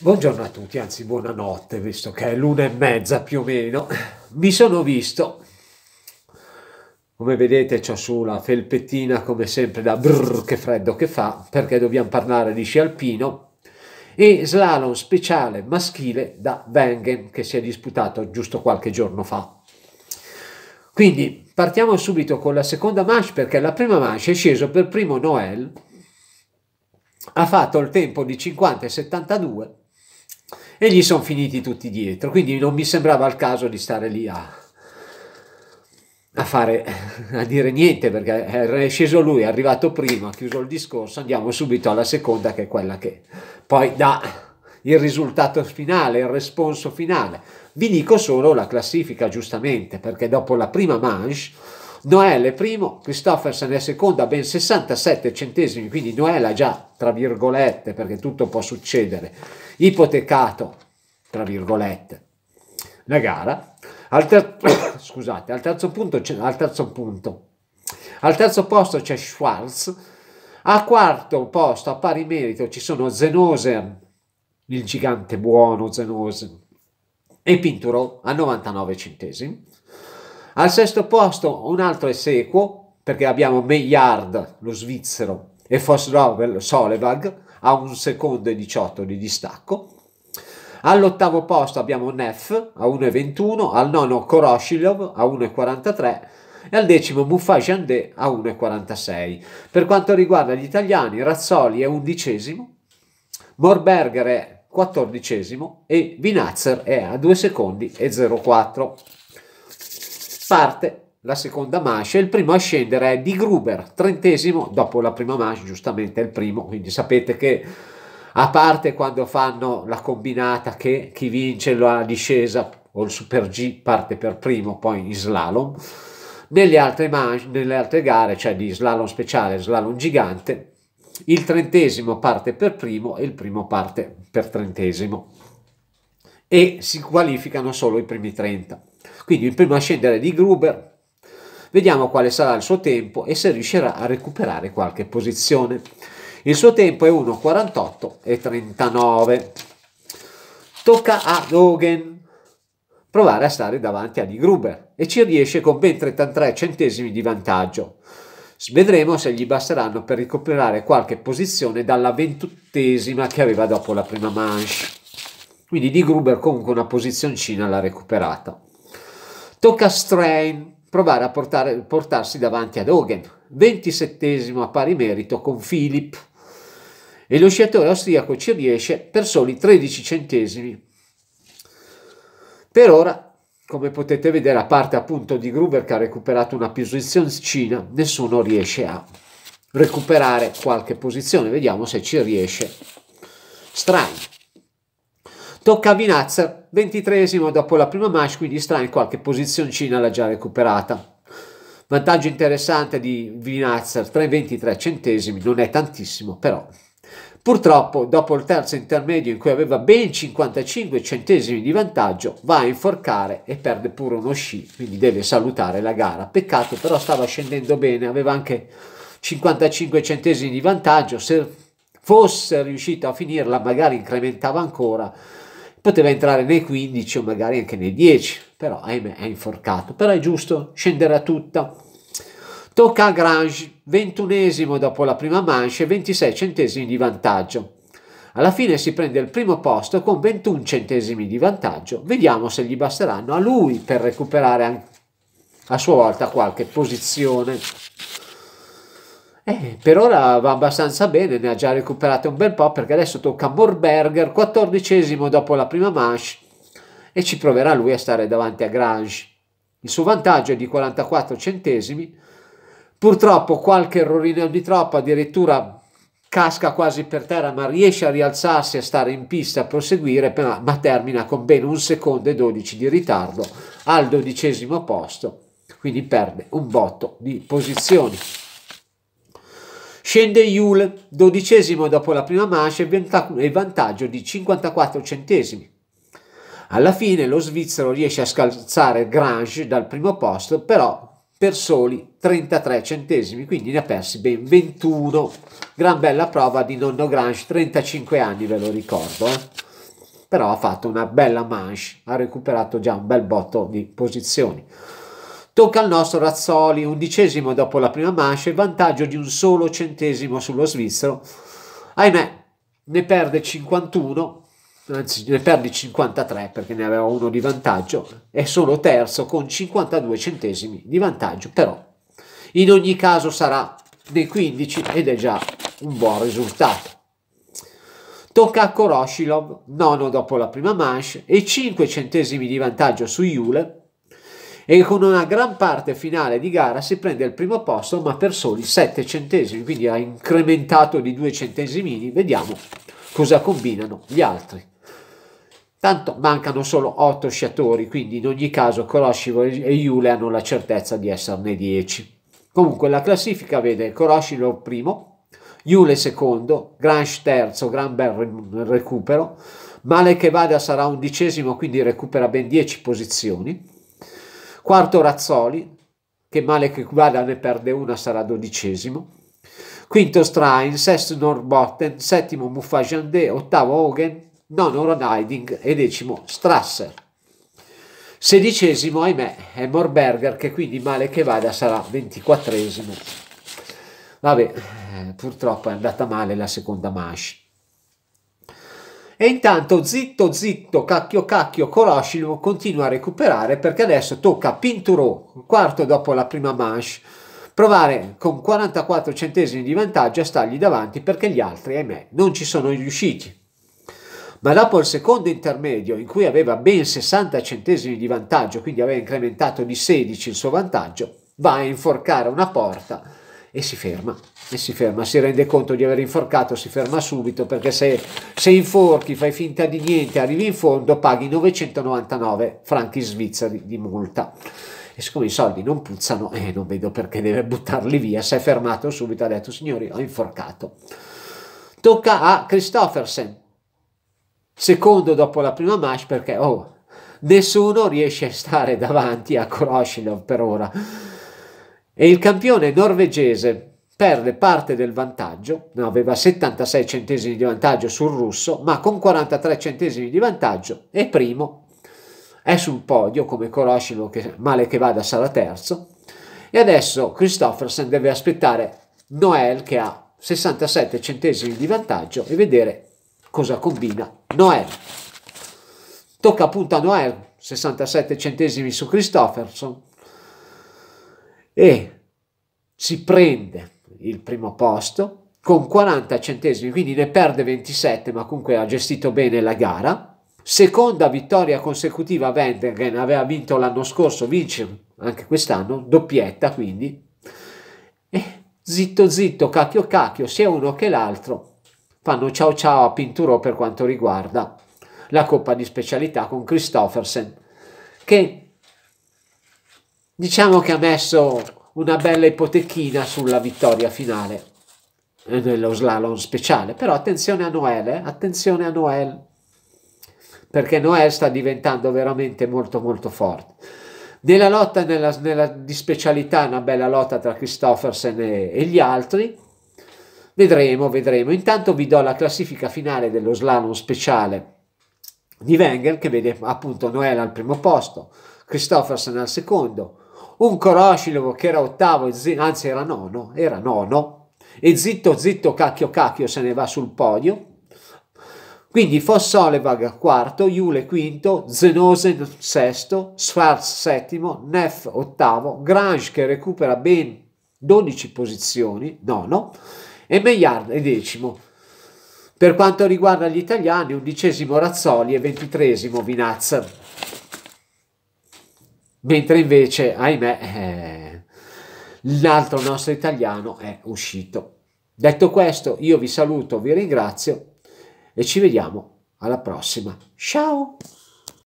Buongiorno a tutti, anzi buonanotte, visto che è l'una e mezza più o meno. Mi sono visto, come vedete ho sulla felpettina come sempre da brrr che freddo che fa, perché dobbiamo parlare di sci alpino, e slalom speciale maschile da Wengen che si è disputato giusto qualche giorno fa. Quindi partiamo subito con la seconda manche perché la prima manche è sceso per primo Noel, ha fatto il tempo di 50 e 72 e gli sono finiti tutti dietro, quindi non mi sembrava il caso di stare lì a, a, fare, a dire niente perché è sceso lui, è arrivato prima, ha chiuso il discorso, andiamo subito alla seconda che è quella che poi dà il risultato finale, il responso finale. Vi dico solo la classifica giustamente perché dopo la prima manche Noelle primo, Christoffersen è seconda, ben 67 centesimi, quindi Noelle ha già, tra virgolette, perché tutto può succedere, ipotecato, tra virgolette, la gara. Al terzo, scusate, al terzo, punto, al terzo punto, al terzo posto c'è Schwarz, a quarto posto a pari merito ci sono Zenosen, il gigante buono Zenosen, e Pinturo a 99 centesimi. Al sesto posto un altro esequo, perché abbiamo Meillard, lo svizzero, e Fosrovel, Solevag, a un secondo e 18 di distacco. All'ottavo posto abbiamo Neff a 1,21, al nono Koroshilov a 1,43 e al decimo Mufajandé a 1,46. Per quanto riguarda gli italiani, Razzoli è undicesimo, Morberger è quattordicesimo e Vinazzer è a 2 secondi e 0,4 parte la seconda manche, il primo a scendere è Di Gruber, trentesimo dopo la prima manche, giustamente è il primo, quindi sapete che a parte quando fanno la combinata che chi vince la discesa o il Super G parte per primo, poi in slalom, nelle altre, manche, nelle altre gare, cioè di slalom speciale, slalom gigante, il trentesimo parte per primo e il primo parte per trentesimo e si qualificano solo i primi 30 quindi il primo a scendere di Gruber, vediamo quale sarà il suo tempo e se riuscirà a recuperare qualche posizione. Il suo tempo è 1,48 e 39. Tocca a Dogen provare a stare davanti a Di Gruber e ci riesce con ben 33 centesimi di vantaggio. Vedremo se gli basteranno per recuperare qualche posizione dalla ventottesima che aveva dopo la prima manche. Quindi Di Gruber comunque una posizioncina l'ha recuperata. Tocca a Strain provare a portare, portarsi davanti ad Hogan, 27 a pari merito con Philip e lo sciatore austriaco ci riesce per soli 13 centesimi. Per ora, come potete vedere, a parte appunto di Gruber che ha recuperato una posizione cina, nessuno riesce a recuperare qualche posizione. Vediamo se ci riesce. Strano. Tocca a Minaz, ventitresimo dopo la prima match, quindi sta in qualche posizioncina, l'ha già recuperata. Vantaggio interessante di Vinazzer, 3,23 centesimi, non è tantissimo però. Purtroppo, dopo il terzo intermedio in cui aveva ben 55 centesimi di vantaggio, va a inforcare e perde pure uno sci, quindi deve salutare la gara. Peccato, però stava scendendo bene, aveva anche 55 centesimi di vantaggio, se fosse riuscito a finirla magari incrementava ancora, poteva entrare nei 15 o magari anche nei 10, però ahimè è inforcato, però è giusto, scendere a tutta. Tocca a Grange, ventunesimo dopo la prima manche, 26 centesimi di vantaggio. Alla fine si prende il primo posto con 21 centesimi di vantaggio, vediamo se gli basteranno a lui per recuperare a sua volta qualche posizione. Eh, per ora va abbastanza bene, ne ha già recuperate un bel po' perché adesso tocca a Morberger, quattordicesimo dopo la prima manche e ci proverà lui a stare davanti a Grange. Il suo vantaggio è di 44 centesimi, purtroppo qualche errorino di troppo addirittura casca quasi per terra ma riesce a rialzarsi a stare in pista a proseguire ma termina con ben un secondo e 12 di ritardo al dodicesimo posto, quindi perde un botto di posizioni. Scende Yule, dodicesimo dopo la prima mancia e vantaggio di 54 centesimi. Alla fine lo svizzero riesce a scalzare Grange dal primo posto, però per soli 33 centesimi, quindi ne ha persi ben 21. Gran bella prova di nonno Grange, 35 anni ve lo ricordo. Eh? Però ha fatto una bella manche, ha recuperato già un bel botto di posizioni. Tocca al nostro Razzoli, undicesimo dopo la prima manche, vantaggio di un solo centesimo sullo svizzero. Ahimè, ne perde 51, anzi ne perde 53 perché ne aveva uno di vantaggio, è solo terzo con 52 centesimi di vantaggio, però in ogni caso sarà dei 15 ed è già un buon risultato. Tocca a Koroshilov, nono dopo la prima manche e 5 centesimi di vantaggio su Jule, e con una gran parte finale di gara si prende il primo posto ma per soli 7 centesimi, quindi ha incrementato di 2 centesimi vediamo cosa combinano gli altri. Tanto mancano solo 8 sciatori, quindi in ogni caso Koroshivo e Iule hanno la certezza di esserne 10. Comunque la classifica vede Koroshivo primo, Iule secondo, Grange terzo, gran bel recupero, Male che vada sarà undicesimo, quindi recupera ben 10 posizioni quarto Razzoli, che male che vada ne perde una sarà dodicesimo, quinto Strain, sesto Norbotten, settimo Mufajandé, ottavo Hogan, nono Ronalding e decimo Strasser. Sedicesimo, ahimè, è Morberger che quindi male che vada sarà ventiquattresimo. Vabbè, eh, purtroppo è andata male la seconda manche. E intanto zitto zitto, cacchio cacchio, Koroshinov continua a recuperare perché adesso tocca a Pinturo, quarto dopo la prima manche, provare con 44 centesimi di vantaggio a stargli davanti perché gli altri, ahimè, non ci sono riusciti. Ma dopo il secondo intermedio, in cui aveva ben 60 centesimi di vantaggio, quindi aveva incrementato di 16 il suo vantaggio, va a inforcare una porta e si ferma, e si ferma, si rende conto di aver inforcato, si ferma subito perché se, se inforchi, fai finta di niente, arrivi in fondo, paghi 999 franchi svizzeri di multa. E siccome i soldi non puzzano, eh, non vedo perché deve buttarli via, si è fermato subito, ha detto signori ho inforcato. Tocca a Christoffersen, secondo dopo la prima match perché oh, nessuno riesce a stare davanti a Koroshilov per ora e il campione norvegese perde parte del vantaggio, no, aveva 76 centesimi di vantaggio sul russo, ma con 43 centesimi di vantaggio è primo, è sul podio come Koroshino che male che vada sarà terzo e adesso Christoffersen deve aspettare Noel che ha 67 centesimi di vantaggio e vedere cosa combina Noel. Tocca appunto a Noel, 67 centesimi su Christofferson, e si prende il primo posto con 40 centesimi, quindi ne perde 27, ma comunque ha gestito bene la gara. Seconda vittoria consecutiva Wendergen, aveva vinto l'anno scorso, vince anche quest'anno, doppietta quindi. E zitto zitto, cacchio cacchio, sia uno che l'altro fanno ciao ciao a Pinturo per quanto riguarda la coppa di specialità con Christoffersen, che diciamo che ha messo una bella ipotechina sulla vittoria finale eh, nello slalom speciale. Però attenzione a Noel, eh, attenzione a Noel, perché Noel sta diventando veramente molto molto forte. Nella lotta nella, nella, di specialità, una bella lotta tra Christoffersen e, e gli altri. Vedremo, vedremo. Intanto vi do la classifica finale dello slalom speciale di Wenger che vede appunto Noel al primo posto, Christoffersen al secondo, un Koroshilev che era ottavo, anzi era nono, era nono, e zitto zitto cacchio cacchio se ne va sul podio. Quindi Fossolevag quarto, Jule quinto, Zenosen sesto, Schwarz settimo, Neff ottavo, Grange che recupera ben 12 posizioni, nono, e Meillard decimo. Per quanto riguarda gli italiani, undicesimo Razzoli e ventitresimo Vinazza mentre invece, ahimè, eh, l'altro nostro italiano è uscito. Detto questo, io vi saluto, vi ringrazio e ci vediamo alla prossima. Ciao!